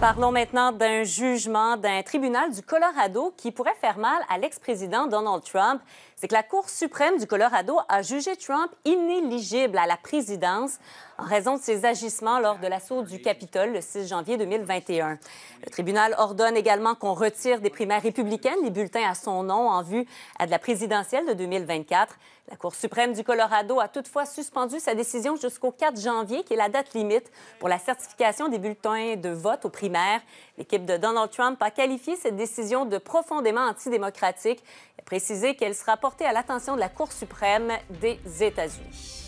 Parlons maintenant d'un jugement d'un tribunal du Colorado qui pourrait faire mal à l'ex-président Donald Trump. C'est que la Cour suprême du Colorado a jugé Trump inéligible à la présidence en raison de ses agissements lors de l'assaut du Capitole le 6 janvier 2021. Le tribunal ordonne également qu'on retire des primaires républicaines les bulletins à son nom en vue à de la présidentielle de 2024. La Cour suprême du Colorado a toutefois suspendu sa décision jusqu'au 4 janvier, qui est la date limite pour la certification des bulletins de vote au primaires L'équipe de Donald Trump a qualifié cette décision de profondément antidémocratique et a précisé qu'elle sera portée à l'attention de la Cour suprême des États-Unis.